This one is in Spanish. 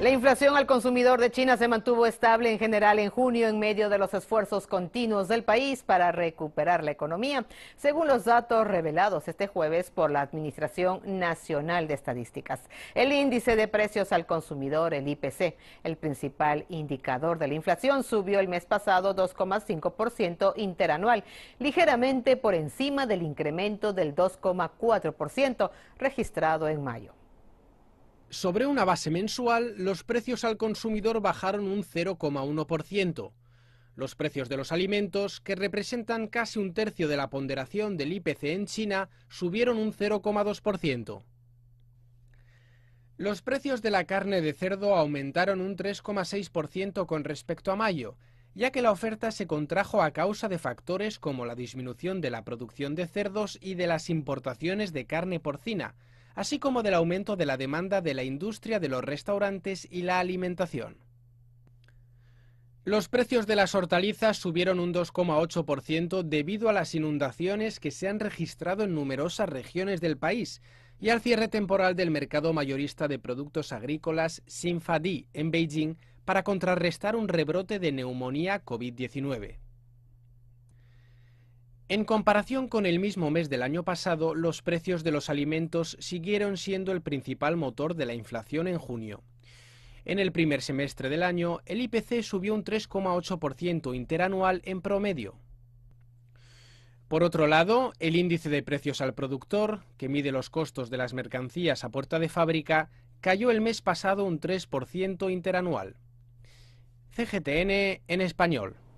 La inflación al consumidor de China se mantuvo estable en general en junio en medio de los esfuerzos continuos del país para recuperar la economía, según los datos revelados este jueves por la Administración Nacional de Estadísticas. El índice de precios al consumidor, el IPC, el principal indicador de la inflación, subió el mes pasado 2,5% interanual, ligeramente por encima del incremento del 2,4% registrado en mayo. Sobre una base mensual, los precios al consumidor bajaron un 0,1%. Los precios de los alimentos, que representan casi un tercio de la ponderación del IPC en China, subieron un 0,2%. Los precios de la carne de cerdo aumentaron un 3,6% con respecto a mayo, ya que la oferta se contrajo a causa de factores como la disminución de la producción de cerdos y de las importaciones de carne porcina, así como del aumento de la demanda de la industria de los restaurantes y la alimentación. Los precios de las hortalizas subieron un 2,8% debido a las inundaciones que se han registrado en numerosas regiones del país y al cierre temporal del mercado mayorista de productos agrícolas Sinfadi en Beijing para contrarrestar un rebrote de neumonía COVID-19. En comparación con el mismo mes del año pasado, los precios de los alimentos siguieron siendo el principal motor de la inflación en junio. En el primer semestre del año, el IPC subió un 3,8% interanual en promedio. Por otro lado, el índice de precios al productor, que mide los costos de las mercancías a puerta de fábrica, cayó el mes pasado un 3% interanual. CGTN en español.